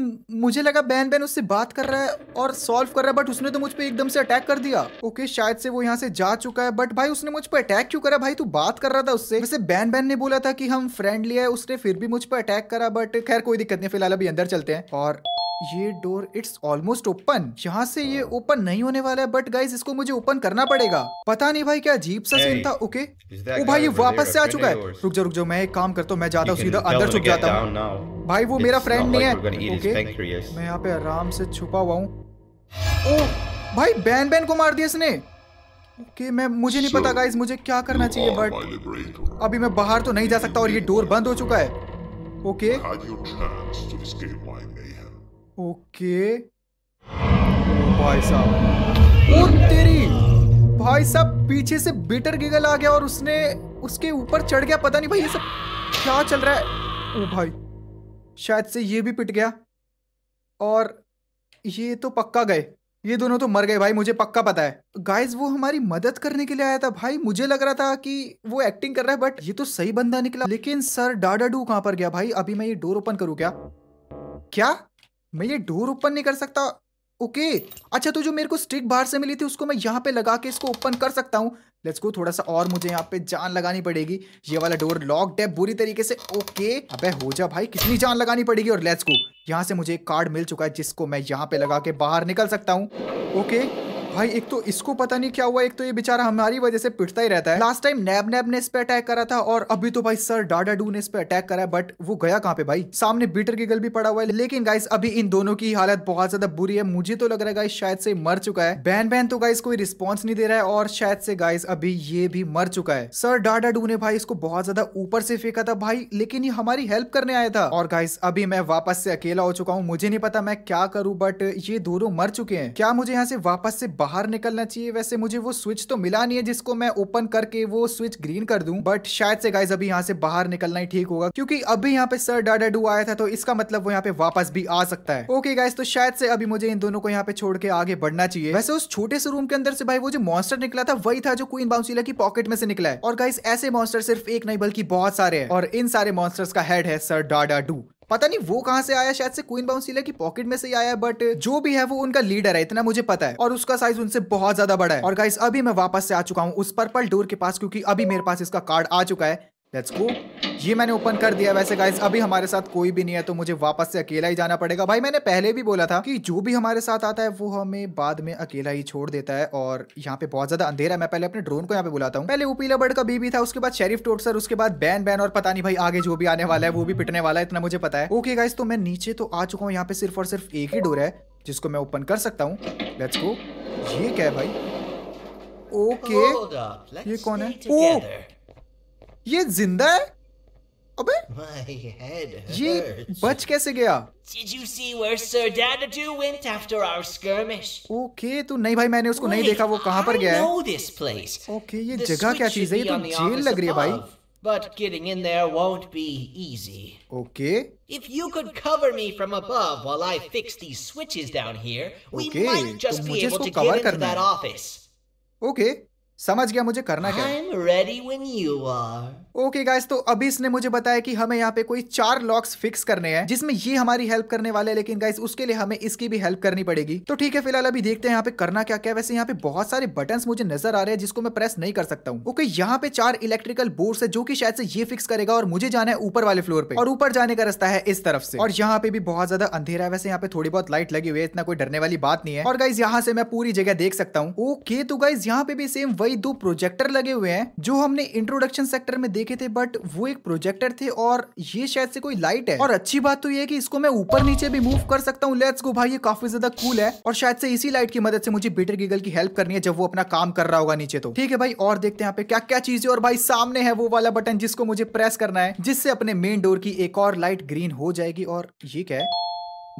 मुझे लगा बैन बैन उससे बात कर रहा है और सॉल्व कर रहा है बट उसने तो मुझ पर एकदम से अटैक कर दिया ओके okay, शायद से वो यहाँ से जा चुका है बट भाई उसने मुझ पर अटैक क्यों करा भाई तू बात कर रहा था उससे वैसे बहन बैन ने बोला था कि हम फ्रेंडली है उसने फिर भी मुझ पर अटैक करा बट खैर कोई दिक्कत नहीं फिलहाल अभी अंदर चलते हैं और ये डोर इट्स ऑलमोस्ट ओपन यहाँ से ये ओपन नहीं होने वाला है बट गाइज इसको मुझे ओपन करना पड़ेगा पता नहीं भाई क्या अजीब सा सीन था ओके ओ भाई ये वापस से आ चुका है रुक जा रुक जा मैं एक काम करता हूँ मैं जाता हूँ सीधा अंदर छुप जाता हूँ भाई वो मेरा फ्रेंड नहीं है ओके मैं यहाँ पे आराम से छुपा हुआ हूँ ओ भाई बैन बैन को मार दिया इसने ओके मैं मुझे नहीं पता गाइज मुझे क्या करना चाहिए बट अभी मैं बाहर तो नहीं जा सकता और ये डोर बंद हो चुका है ओके okay. ओके भाई साहब ओ तेरी भाई साहब पीछे से बिटर गिगल आ गया और उसने उसके ऊपर चढ़ गया पता नहीं भाई ये सब क्या चल रहा है ओ भाई शायद से ये भी पिट गया और ये तो पक्का गए ये दोनों तो मर गए भाई मुझे पक्का पता है गाइस वो हमारी मदद करने के लिए आया था भाई मुझे लग रहा था कि वो एक्टिंग कर रहा है बट ये तो सही बंदा निकला लेकिन सर डाडाडू कहां पर गया भाई अभी मैं ये डोर ओपन करूं क्या क्या मैं ये डोर ओपन नहीं कर सकता ओके अच्छा तो जो मेरे को स्टिक बाहर से मिली थी उसको मैं यहाँ पे लगा के इसको ओपन कर सकता हूँ लेट्स गो थोड़ा सा और मुझे यहाँ पे जान लगानी पड़ेगी ये वाला डोर लॉक्ड है बुरी तरीके से ओके अबे हो जा भाई कितनी जान लगानी पड़ेगी और लेट्स गो यहाँ से मुझे एक कार्ड मिल चुका है जिसको मैं यहाँ पे लगा के बाहर निकल सकता हूँ ओके भाई एक तो इसको पता नहीं क्या हुआ एक तो ये बेचारा हमारी वजह से पिटता ही रहता है लास्ट टाइम नैब नैब ने इस पे अटैक करा था और अभी तो भाई सर डाडा डू ने इस पे अटैक करा है बट वो गया कहाँ पे भाई सामने बीटर गिगल भी पड़ा हुआ है लेकिन गाइस अभी इन दोनों की हालत बहुत ज्यादा बुरी है मुझे तो लग रहा है गाइस शायद से मर चुका है बहन बहन तो गाइस कोई रिस्पॉन्स नहीं दे रहा है और शायद से गाइस अभी ये भी मर चुका है सर डाडा डू ने भाई इसको बहुत ज्यादा ऊपर से फेंका था भाई लेकिन ये हमारी हेल्प करने आया था और गाइस अभी मैं वापस से अकेला हो चुका हूँ मुझे नहीं पता मैं क्या करूँ बट ये दोनों मर चुके हैं क्या मुझे यहाँ से वापस से बाहर निकलना चाहिए वैसे मुझे वो स्विच तो मिला नहीं है जिसको मैं ओपन करके वो स्विच ग्रीन कर दूं बट शायद से गाइज अभी यहाँ से बाहर निकलना ही ठीक होगा क्योंकि अभी यहाँ पे सर डाडा डू आया था तो इसका मतलब वो यहाँ पे वापस भी आ सकता है ओके गाइज तो शायद से अभी मुझे इन दोनों को यहाँ पे छोड़ के आगे बढ़ना चाहिए वैसे उस छोटे से रूम के अंदर से भाई वो जो मॉन्स्टर निकला था वही था जो क्वीन बाउंसिला की पॉकेट में से निकला है और गाइज ऐसे मॉन्स्टर सिर्फ एक नहीं बल्कि बहुत सारे हैं और इन सारे मॉन्स्टर्स का हेड है सर डाडा डू पता नहीं वो कहाँ से आया शायद से क्वीन बाउंसिलर की पॉकेट में से ही आया बट जो भी है वो उनका लीडर है इतना मुझे पता है और उसका साइज उनसे बहुत ज्यादा बड़ा है और गाइस अभी मैं वापस से आ चुका हूँ उस पर्पल डोर के पास क्योंकि अभी मेरे पास इसका कार्ड आ चुका है लेट्स गो ये मैंने ओपन कर दिया वैसे गाइस अभी हमारे साथ कोई भी नहीं है तो मुझे वापस से अकेला ही जाना पड़ेगा भाई मैंने पहले भी बोला था कि जो भी हमारे साथ आता है वो हमें बाद में अकेला ही छोड़ देता है और यहाँ पे बहुत ज्यादा अंधेरा मैं पहले अपने ड्रोन को यहाँ पे बुलाता हूँ पहले उपीला बर्ड का बीबी था उसके बाद शेरिफ टोटसर उसके बाद बैन बैन और पता नहीं भाई आगे जो भी आने वाला है वो भी पिटने वाला है इतना मुझे पता है ओके गाइस तो मैं नीचे तो आ चुका हूँ यहाँ पे सिर्फ और सिर्फ एक ही डोर है जिसको मैं ओपन कर सकता हूँ लेट्स गो ये क्या है भाई ओके ये कौन है ओ oh! ये जिंदा है अबे ये बच कैसे गया Did you see where Sir Dadadu went after our skirmish? okay, तो नहीं भाई मैंने उसको Wait, नहीं देखा वो कहाँ पर गया है ओके okay, ये जगह क्या चीज है ये तो जेल लग रही है भाई But getting in there won't be easy. Okay. If you could cover me from above while I fix these switches down here, we might just be able to get into that office. Okay. समझ गया मुझे करना क्या I'm ready when you are. Okay guys, तो अभी इसने मुझे बताया कि हमें यहाँ पे कोई चार लॉक्स फिक्स करने हैं जिसमें ये हमारी हेल्प करने वाले हैं लेकिन गाइस उसके लिए हमें इसकी भी हेल्प करनी पड़ेगी तो ठीक है फिलहाल अभी देखते हैं यहाँ पे करना क्या क्या वैसे यहाँ पे बहुत सारे बटन मुझे नजर आ रहे हैं जिसको मैं प्रेस नहीं कर सकता हूँ ओके यहाँ पे चार इलेक्ट्रिकल बोर्ड है जो की शायद से ये फिक्स करेगा और मुझे जाना है ऊपर वाले फ्लोर पे और ऊपर जाने का रास्ता है इस तरफ से और यहाँ पे भी बहुत ज्यादा अंधेरा है वैसे यहाँ पे थोड़ी बहुत लाइट लगी हुई है इतना कोई डरने वाली बात नहीं है और गाइज यहाँ से मैं पूरी जगह देख सकता हूँ ओके तो गाइज यहाँ पे भी सेम वही दो प्रोजेक्टर लगे हुए हैं जो हमने इंट्रोडक्शन सेक्टर में देखे थे बट वो एक प्रोजेक्टर थे और ये शायद से कोई लाइट है और अच्छी बात तो ये है कि इसको मैं ऊपर नीचे भी मूव कर सकता हूँ लेट्स गो भाई ये काफी ज्यादा कूल है और शायद से इसी लाइट की मदद से मुझे बेटर गीगल की हेल्प करनी है जब वो अपना काम कर रहा होगा नीचे तो ठीक है भाई और देखते हैं यहाँ पे क्या क्या चीजें और भाई सामने है वो वाला बटन जिसको मुझे प्रेस करना है जिससे अपने मेन डोर की एक और लाइट ग्रीन हो जाएगी और ये क्या है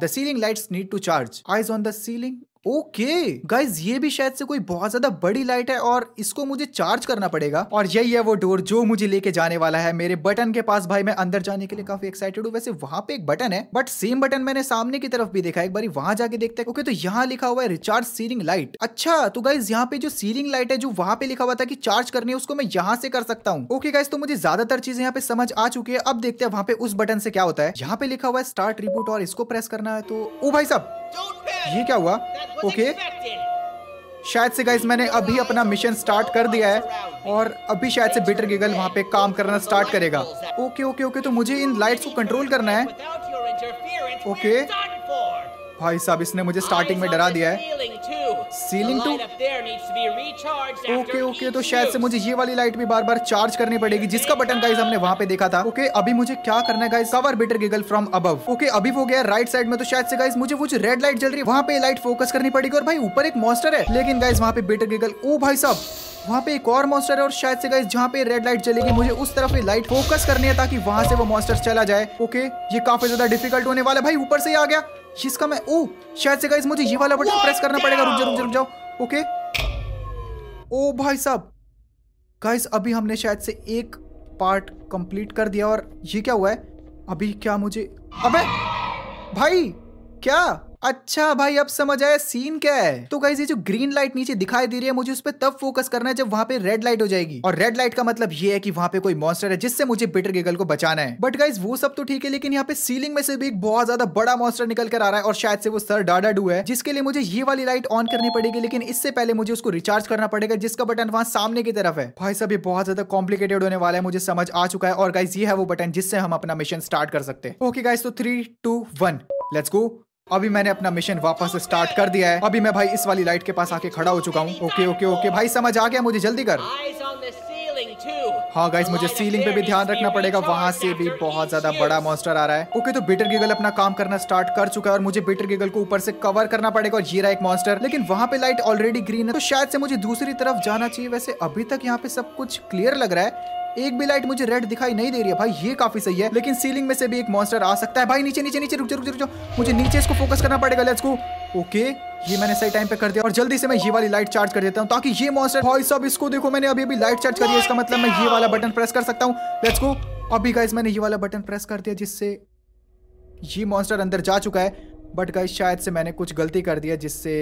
the ceiling lights need to charge eyes on the ceiling okay guys ये भी शायद से कोई बहुत ज्यादा बड़ी लाइट है और इसको मुझे चार्ज करना पड़ेगा और यही है वो डोर जो मुझे लेके जाने वाला है मेरे बटन के पास भाई मैं अंदर जाने के लिए काफी एक्साइटेड हूँ वैसे वहां पे एक बटन है बट सेम बटन मैंने सामने की तरफ भी देखा एक बार वहां जाके देखते हैं ओके तो यहाँ लिखा हुआ है रिचार्ज सीलिंग लाइट अच्छा तो गाइज यहाँ पे जो सीलिंग लाइट है जो वहां पे लिखा हुआ था कि चार्ज करनी है उसको मैं यहाँ से कर सकता हूँ ओके गाइज तो मुझे ज्यादातर चीजें यहाँ पे समझ आ चुकी है अब देखते हैं वहां पे उस बटन से क्या होता है यहाँ पे लिखा हुआ है स्टार्ट रिपोर्ट और इसको प्रेस करना है तो ओ भाई साहब ये क्या हुआ ओके शायद से गाइज मैंने अभी अपना मिशन स्टार्ट कर दिया है और अभी शायद से बिटर गिगल वहाँ पे काम करना स्टार्ट करेगा ओके ओके ओके तो मुझे इन लाइट्स को कंट्रोल करना है ओके भाई साहब इसने मुझे स्टार्टिंग में डरा दिया है सीलिंग टू ओके ओके तो शायद से मुझे ये वाली लाइट भी बार बार चार्ज करनी पड़ेगी जिसका बटन गाइज हमने वहाँ पे देखा था ओके okay, अभी मुझे क्या करना है guys cover Bittergiggle from अब ओके अभी वो गया राइट साइड में तो शायद से गाइज मुझे वो जो रेड लाइट जल रही है वहाँ पे लाइट फोकस करनी पड़ेगी और भाई ऊपर एक मॉस्टर है लेकिन गाइज वहाँ पे बेटर गिगल ओ भाई साहब वहाँ पे एक और मॉन्स्टर है और शायद से गाइज जहाँ पे रेड लाइट चलेगी मुझे उस तरफ ये लाइट फोकस करनी है ताकि वहाँ से वो मॉन्स्टर चला जाए ओके ये काफी ज्यादा डिफिकल्ट होने वाला है भाई ऊपर से ही आ गया जिसका मैं ओ शायद से गाइस मुझे ये वाला बटन प्रेस करना पड़ेगा रुक जाओ रुक जाओ रुक जाओ ओके ओ भाई साहब गाइस अभी हमने शायद से एक पार्ट कंप्लीट कर दिया और ये क्या हुआ है अभी क्या मुझे अबे भाई क्या अच्छा भाई अब समझ आया सीन क्या है तो गाइज ये जो ग्रीन लाइट नीचे दिखाई दे रही है मुझे उस पर तब फोकस करना है जब वहाँ पे रेड लाइट हो जाएगी और रेड लाइट का मतलब ये है कि वहाँ पे कोई मॉन्स्टर है जिससे मुझे बिटर गेगल को बचाना है बट गाइज वो सब तो ठीक है लेकिन यहाँ पे सीलिंग में से भी एक बहुत ज्यादा बड़ा मॉन्स्टर निकल कर आ रहा है और शायद से वो सर डाडा डू है जिसके लिए मुझे ये वाली लाइट ऑन करनी पड़ेगी लेकिन इससे पहले मुझे उसको रिचार्ज करना पड़ेगा जिसका बटन वहाँ सामने की तरफ है भाई सब ये बहुत ज्यादा कॉम्प्लिकेटेड होने वाला है मुझे समझ आ चुका है और गाइज ये है वो बटन जिससे हम अपना मिशन स्टार्ट कर सकते हैं ओके गाइज तो three two one let's go अभी मैंने अपना मिशन वापस स्टार्ट कर दिया है अभी मैं भाई इस वाली लाइट के पास आके खड़ा हो चुका हूँ ओके ओके ओके भाई समझ आ गया मुझे जल्दी कर हाँ गाइस मुझे सीलिंग पे भी ध्यान रखना पड़ेगा वहाँ से भी बहुत ज्यादा बड़ा मॉन्स्टर आ रहा है ओके तो बिटर गिगल अपना काम करना स्टार्ट कर चुका है और मुझे बीटर गिगल को ऊपर से कवर करना पड़ेगा और ये रहा एक मॉन्स्टर लेकिन वहाँ पे लाइट ऑलरेडी ग्रीन है तो शायद से मुझे दूसरी तरफ जाना चाहिए वैसे अभी तक यहाँ पे सब कुछ क्लियर लग रहा है एक भी लाइट मुझे रेड दिखाई नहीं दे रही है भाई ये काफी सही है लेकिन सीलिंग में से भी एक मॉन्स्टर आ सकता है भाई नीचे नीचे नीचे रुक जाओ रुक जाओ मुझे नीचे इसको फोकस करना पड़ेगा लेट्स गो ओके ये मैंने सही टाइम पे कर दिया और जल्दी से मैं ये वाली लाइट चार्ज कर देता हूँ ताकि ये मॉन्स्टर भाई सब इसको देखो मैंने अभी अभी लाइट चार्ज कर दिया इसका मतलब मैं ये वाला बटन प्रेस कर सकता हूँ लेट्स गो अभी गाइज मैंने ये वाला बटन प्रेस कर दिया जिससे ये मॉन्स्टर अंदर जा चुका है बट गाइज शायद से मैंने कुछ गलती कर दिया जिससे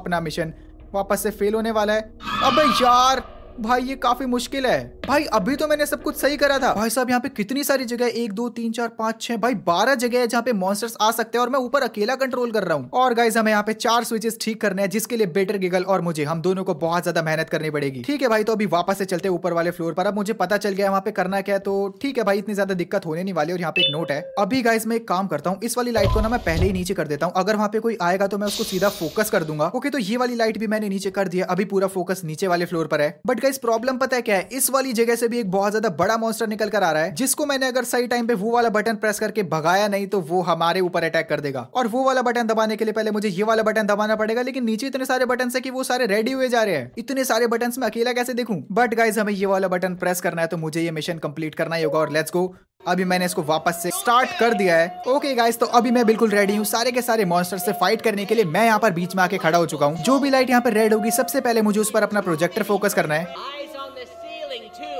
अपना मिशन वापस से फेल होने वाला है अब यार भाई ये काफी मुश्किल है भाई अभी तो मैंने सब कुछ सही करा था भाई साहब यहाँ पे कितनी सारी जगह एक दो तीन चार पाँच छह भाई बारह जगह है जहाँ पे मॉन्स्टर्स आ सकते हैं और मैं ऊपर अकेला कंट्रोल कर रहा हूँ और गाइज हमें यहाँ पे चार स्विचेस ठीक करने हैं जिसके लिए बेटर गिगल और मुझे हम दोनों को बहुत ज्यादा मेहनत करनी पड़ेगी ठीक है भाई तो अभी वापस से चलते ऊपर वाले फ्लोर पर अब मुझे पता चल गया वहाँ पे करना क्या है तो ठीक है भाई इतनी ज्यादा दिक्कत होने नहीं वाली और यहाँ पे एक नोट है अभी गाइज मैं एक काम करता हूँ इस वाली लाइट को ना मैं पहले ही नीचे कर देता हूँ अगर वहाँ पे कोई आएगा तो मैं उसको सीधा फोकस कर दूंगा ओके तो ये वाली लाइट भी मैंने नीचे कर दिया अभी पूरा फोकस नीचे वाले फ्लोर पर है बट इस प्रॉब्लम पता है क्या है इस वाली जगह से भी एक बहुत ज्यादा बड़ा मॉन्स्टर निकल कर आ रहा है जिसको मैंने अगर सही टाइम पे वो वाला बटन प्रेस करके भगाया नहीं तो वो हमारे ऊपर अटैक कर देगा और वो वाला बटन दबाने के लिए पहले मुझे ये वाला बटन दबाना पड़ेगा लेकिन नीचे इतने सारे बटन है कि वो सारे रेडी हुए जा रहे हैं इतने सारे बटन में अकेला कैसे देखूं बट गाइज हमें ये वाला बटन प्रेस करना है तो मुझे ये मिशन कंप्लीट करना ही होगा और लेट्स गो अभी मैंने इसको वापस से स्टार्ट कर दिया है ओके गाइस तो अभी मैं बिल्कुल रेडी हूँ सारे के सारे मॉन्स्टर से फाइट करने के लिए मैं यहाँ पर बीच में आके खड़ा हो चुका हूँ जो भी लाइट यहाँ पर रेड होगी सबसे पहले मुझे उस पर अपना प्रोजेक्टर फोकस करना है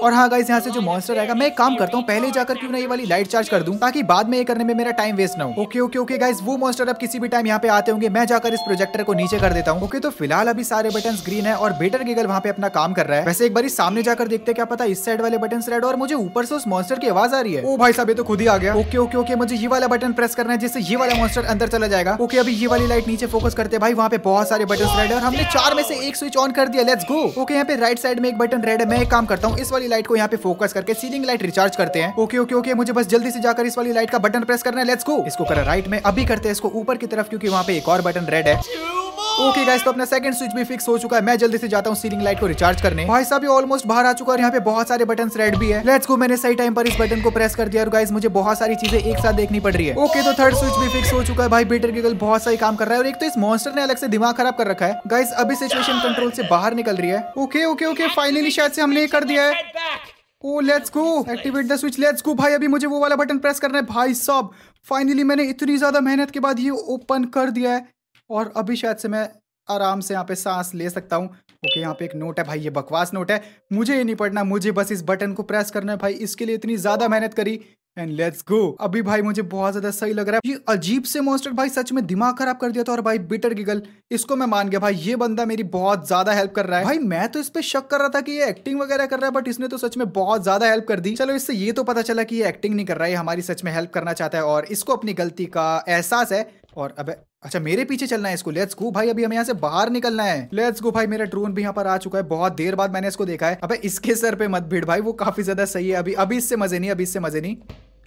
और हाँ गाइस यहाँ से जो मॉन्स्टर आएगा मैं एक काम करता हूँ पहले जाकर क्यों ना ये वाली लाइट चार्ज कर दूँ ताकि बाद में ये करने में मेरा टाइम वेस्ट ना हो ओके ओके ओके गाइज वो मॉन्स्टर अब किसी भी टाइम यहाँ पे आते होंगे मैं जाकर इस प्रोजेक्टर को नीचे कर देता हूँ ओके तो फिलहाल अभी सारे बटन ग्रीन है और बेटर गिगल वहाँ पे अपना काम कर रहा है वैसे एक बार सामने जाकर देखते क्या पता इस साइड वाले बटन रेड और मुझे ऊपर से उस मॉन्स्टर की आवाज आ रही है ओ भाई साहब ये तो खुद ही आ गया ओके ओके ओके मुझे ये वाला बटन प्रेस करना है जिससे ये वाला मॉन्स्टर अंदर चला जाएगा ओके अभी ये वाली लाइट नीचे फोकस करते भाई वहाँ पे बहुत सारे बटन रेड है और हमने चार में से एक स्विच ऑन कर दिया लेट्स गो ओके यहाँ पे राइट साइड में एक बटन रेड है मैं एक काम करता हूँ इस वाली वाली लाइट को यहाँ पे फोकस करके सीलिंग लाइट रिचार्ज करते हैं ओके ओके ओके मुझे बस जल्दी से जाकर इस वाली लाइट का बटन प्रेस करना है लेट्स गो इसको कर राइट में अभी करते हैं इसको ऊपर की तरफ क्योंकि वहाँ पे एक और बटन रेड है ओके गाइस तो अपना सेकंड स्विच भी फिक्स हो चुका है मैं जल्दी से जाता हूँ सीलिंग लाइट को रिचार्ज करने भाई साहब ये ऑलमोस्ट बाहर आ चुका है यहाँ पे बहुत सारे बटन रेड भी है लेट्स गो मैंने सही टाइम पर इस बटन को प्रेस कर दिया और गाइस मुझे बहुत सारी चीजें एक साथ देखनी पड़ रही है ओके तो थर्ड स्विच भी फिक्स हो चुका है भाई बेटर गिगल बहुत सारी काम कर रहा है और एक तो इस मॉन्स्टर ने अलग से दिमाग खराब कर रखा है गाइस अभी सिचुएशन कंट्रोल से बाहर निकल रही है ओके ओके ओके फाइनली शायद से हमने ये कर दिया है oh let's go activate the switch let's go भाई अभी मुझे वो वाला बटन प्रेस करना है भाई साहब फाइनली मैंने इतनी ज्यादा मेहनत के बाद ये ओपन कर दिया है और अभी शायद से मैं आराम से यहाँ पे सांस ले सकता हूँ ओके यहाँ पे एक नोट है भाई ये बकवास नोट है मुझे ये नहीं पढ़ना मुझे बस इस बटन को प्रेस करना है भाई इसके लिए इतनी ज्यादा मेहनत करी एंड लेट्स गो अभी भाई मुझे बहुत ज्यादा सही लग रहा है ये अजीब से मोस्टर भाई सच में दिमाग खराब कर दिया था और भाई बिटर गिगल इसको मैं मान गया भाई ये बंदा मेरी बहुत ज्यादा हेल्प कर रहा है भाई मैं तो इस पे शक कर रहा था कि ये एक्टिंग वगैरह कर रहा है बट इसने तो सच में बहुत ज्यादा हेल्प कर दी चलो इससे ये तो पता चला कि ये एक्टिंग नहीं कर रहा है हमारी सच में हेल्प करना चाहता है और इसको अपनी गलती का एहसास है और अब अच्छा मेरे पीछे चलना है इसको लेट्स गो भाई अभी हमें यहाँ से बाहर निकलना है लेट्स गो भाई मेरा ड्रोन भी यहाँ पर आ चुका है बहुत देर बाद मैंने इसको देखा है अब इसके सर पे मत भीड़ भाई वो काफी ज्यादा सही है अभी अभी इससे मजे नहीं अभी इससे मजे नहीं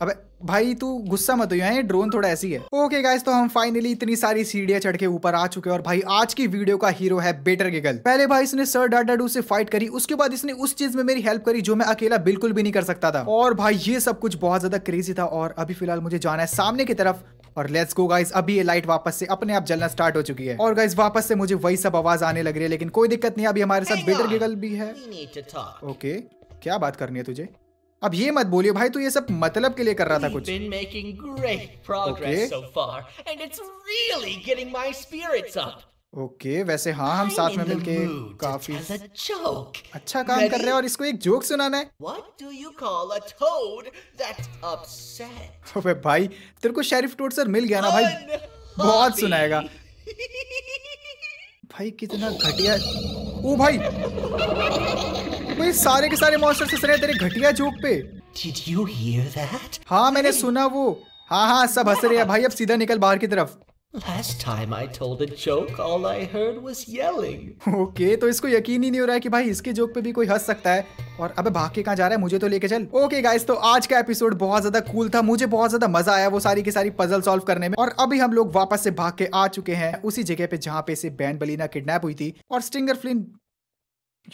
अबे भाई तू गुस्सा मत हो ये ड्रोन थोड़ा ऐसी है ओके गाइस तो हम फाइनली इतनी सारी सीढ़ियां चढ़ के ऊपर आ चुके हैं और भाई आज की वीडियो का हीरो है बेटर गिगल पहले भाई इसने सर डाडाडू से फाइट करी उसके बाद इसने उस चीज में मेरी हेल्प करी जो मैं अकेला बिल्कुल भी नहीं कर सकता था और भाई ये सब कुछ बहुत ज्यादा क्रेजी था और अभी फिलहाल मुझे जाना है सामने की तरफ और लेट्स गो गाइस अभी ये लाइट वापस से अपने आप जलना स्टार्ट हो चुकी है और गाइस वापस से मुझे वही सब आवाज आने लग रही है लेकिन कोई दिक्कत नहीं अभी हमारे साथ बेटर गिगल भी है ओके क्या बात करनी है तुझे अब ये मत बोलियो भाई तू ये सब मतलब के लिए कर रहा था कुछ okay. so far, really okay वैसे हाँ हम साथ में मिलके काफी अच्छा काम कर रहे हैं और इसको एक जोक सुनाना है अबे भाई तेरे को शेरिफ टोड सर मिल गया ना भाई बहुत सुनाएगा भाई कितना घटिया ओ भाई भाई सारे के सारे मॉन्स्टर्स से रहे तेरे घटिया जोक पे Did you hear that? हाँ मैंने सुना वो हाँ हाँ सब हंस रहे हैं भाई अब सीधा निकल बाहर की तरफ Last time I told a joke, all I heard was yelling. okay, तो इसको यकीन ही नहीं हो रहा है कि भाई इसके जोक पे भी कोई हंस सकता है और अबे भाग के कहा जा रहा है मुझे तो लेके चल ओके okay, गाइस तो आज का एपिसोड बहुत ज्यादा कूल था मुझे बहुत ज्यादा मजा आया वो सारी की सारी पजल सॉल्व करने में और अभी हम लोग वापस से भाग के आ चुके हैं उसी जगह पे जहाँ पे से बैन बलीना किडनेप हुई थी और स्टिंगर फ्लिन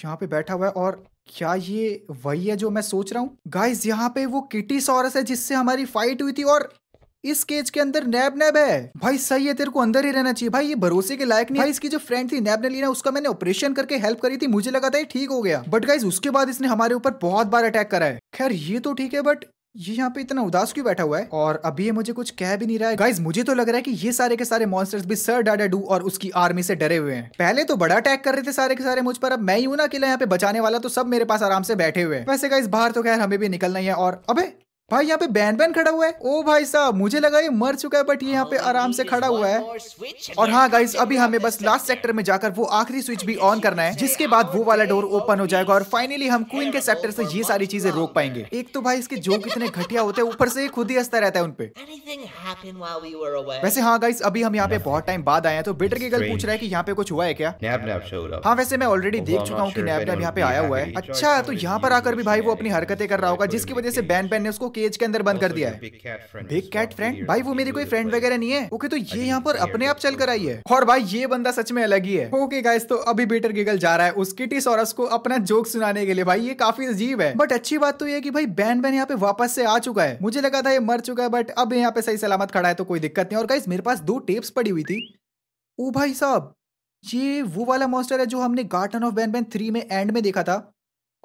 यहाँ पे बैठा हुआ है और क्या ये वही है जो मैं सोच रहा हूँ गाइस यहाँ पे वो किटी सॉरस है जिससे हमारी फाइट हुई थी और इस केज के अंदर नैब नैब है भाई सही है तेरे को अंदर ही रहना चाहिए भाई ये भरोसे के लायक नहीं भाई इसकी जो फ्रेंड थी नैब ने लिया उसका मैंने ऑपरेशन करके हेल्प करी थी मुझे लगा था ये ठीक हो गया बट गाइज उसके बाद इसने हमारे ऊपर बहुत बार अटैक करा है खैर ये तो ठीक है बट ये यहाँ पे इतना उदास क्यों बैठा हुआ है और अभी ये मुझे कुछ कह भी नहीं रहा है गाइज मुझे तो लग रहा है कि ये सारे के सारे मॉन्स्टर्स भी सर डाडा डू और उसकी आर्मी से डरे हुए हैं पहले तो बड़ा अटैक कर रहे थे सारे के सारे मुझ पर अब मैं ही हूँ ना अकेला यहाँ पे बचाने वाला तो सब मेरे पास आराम से बैठे हुए हैं वैसे गाइज बाहर तो खैर हमें भी निकलना ही है और अब भाई यहाँ पे बैन बैन खड़ा हुआ है ओ भाई साहब मुझे लगा ये मर चुका है बट ये यहाँ पे oh, आराम से खड़ा हुआ है और हाँ गाइस अभी हमें बस लास्ट सेक्टर में जाकर वो आखिरी स्विच भी ऑन करना है जिसके बाद वो वाला डोर ओपन हो जाएगा और फाइनली हम क्वीन के सेक्टर से ये सारी चीजें रोक पाएंगे एक तो भाई इसके जो कितने घटिया होते हैं ऊपर से खुद ही हंसता रहता है उनपे वैसे हाँ गाइस अभी हम यहाँ पे बहुत टाइम बाद आए हैं तो बेटर की गल पूछ रहा है की यहाँ पे कुछ हुआ है क्या हाँ वैसे मैं ऑलरेडी देख चुका हूँ की नैब नैब यहाँ पे आया हुआ है अच्छा तो यहाँ पर आकर भी भाई वो अपनी हरकतें कर रहा होगा जिसकी वजह से बैन बैन ने उसको केज के अंदर बंद कर दिया है बिग कैट फ्रेंड भाई वो मेरी कोई फ्रेंड वगैरह नहीं है ओके तो ये यहाँ पर अपने आप चल कर आई है और भाई ये बंदा सच में अलग ही है ओके गाइस तो अभी बेटर गिगल जा रहा है उस किटी सोरस को अपना जोक सुनाने के लिए भाई ये काफी अजीब है बट अच्छी बात तो ये की भाई बैन बैन यहाँ पे वापस से आ चुका है मुझे लगा था ये मर चुका है बट अब यहाँ पे सही सलामत खड़ा है तो कोई दिक्कत नहीं और गाइस मेरे पास दो टेप्स पड़ी हुई थी ओ भाई साहब ये वो वाला मॉन्स्टर है जो हमने Garden of Banban three में एंड में देखा था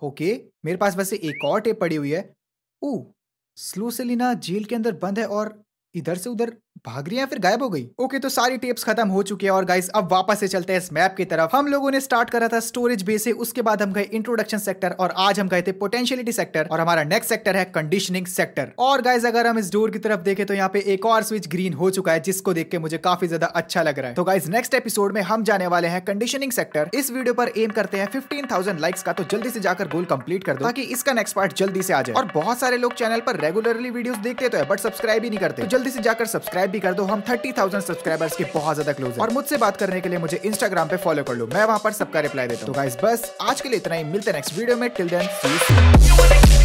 ओके मेरे पास वैसे एक और टेप पड़ी हुई है ओ स्लू सेलिना जेल के अंदर बंद है और इधर से उधर भाग रही है फिर गायब हो गई ओके तो सारी टेप्स खत्म हो चुकी है और गाइस अब वापस से चलते हैं इस मैप की तरफ हम लोगों ने स्टार्ट करा था स्टोरेज बेस से उसके बाद हम गए इंट्रोडक्शन सेक्टर और आज हम गए थे पोटेंशियलिटी सेक्टर और हमारा नेक्स्ट सेक्टर है कंडीशनिंग सेक्टर और गाइज अगर हम इस डोर की तरफ देखें तो यहाँ पे एक और स्विच ग्रीन हो चुका है जिसको देख के मुझे काफी ज्यादा अच्छा लग रहा है तो गाइज नेक्स्ट एपिसोड में हम जाने वाले हैं कंडीशनिंग सेक्टर इस वीडियो पर एम करते हैं फिफ्टीन थाउजेंड लाइक्स का तो जल्दी से जाकर गोल कंप्लीट कर दो ताकि इसका नेक्स्ट पार्ट जल्दी से आ जाए और बहुत सारे लोग चैनल पर रेगुलरली वीडियो देखते तो है बट सब्सक्राइब ही नहीं करते तो जल्दी से जाकर सब्सक्राइब सब्सक्राइब भी कर दो हम थर्टी थाउजेंड सब्सक्राइबर्स के बहुत ज्यादा क्लोज और मुझसे बात करने के लिए मुझे इंस्टाग्राम पे फॉलो कर लो मैं वहाँ पर सबका रिप्लाई देता हूँ तो बस आज के लिए इतना ही मिलते नेक्स्ट वीडियो में टिल देन